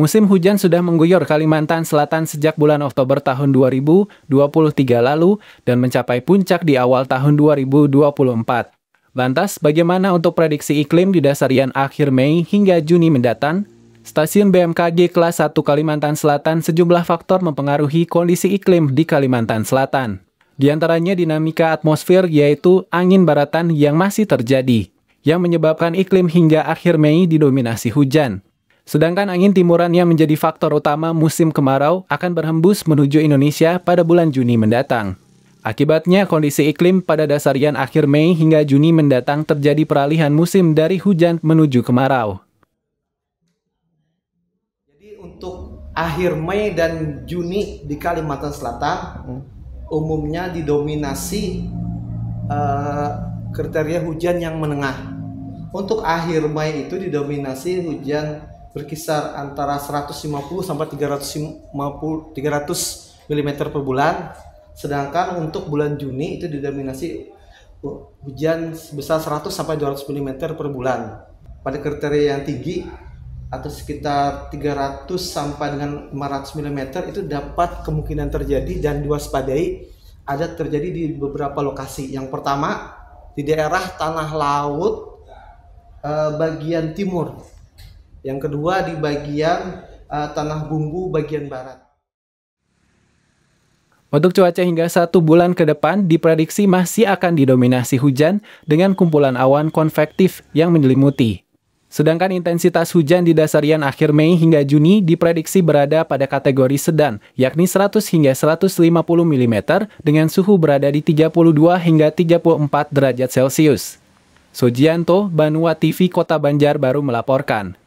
Musim hujan sudah mengguyur Kalimantan Selatan sejak bulan Oktober tahun 2023 lalu dan mencapai puncak di awal tahun 2024. Lantas, bagaimana untuk prediksi iklim di dasarian akhir Mei hingga Juni mendatang? Stasiun BMKG kelas 1 Kalimantan Selatan sejumlah faktor mempengaruhi kondisi iklim di Kalimantan Selatan. Di antaranya dinamika atmosfer yaitu angin baratan yang masih terjadi, yang menyebabkan iklim hingga akhir Mei didominasi hujan. Sedangkan angin timuran yang menjadi faktor utama musim kemarau akan berhembus menuju Indonesia pada bulan Juni mendatang. Akibatnya, kondisi iklim pada dasarian akhir Mei hingga Juni mendatang terjadi peralihan musim dari hujan menuju kemarau. Jadi untuk akhir Mei dan Juni di Kalimantan Selatan, hmm. umumnya didominasi uh, kriteria hujan yang menengah. Untuk akhir Mei itu didominasi hujan berkisar antara 150 sampai 350 300 mm per bulan. Sedangkan untuk bulan Juni itu didominasi hujan sebesar 100 sampai 200 mm per bulan. Pada kriteria yang tinggi atau sekitar 300 sampai dengan 500 mm itu dapat kemungkinan terjadi dan diwaspadai ada terjadi di beberapa lokasi. Yang pertama di daerah tanah laut eh, bagian timur yang kedua di bagian uh, tanah bumbu bagian barat. Untuk cuaca hingga satu bulan ke depan diprediksi masih akan didominasi hujan dengan kumpulan awan konvektif yang menyelimuti. Sedangkan intensitas hujan di dasarian akhir Mei hingga Juni diprediksi berada pada kategori sedang, yakni 100 hingga 150 mm dengan suhu berada di 32 hingga 34 derajat Celcius. Sujianto, Banua TV Kota Banjar baru melaporkan.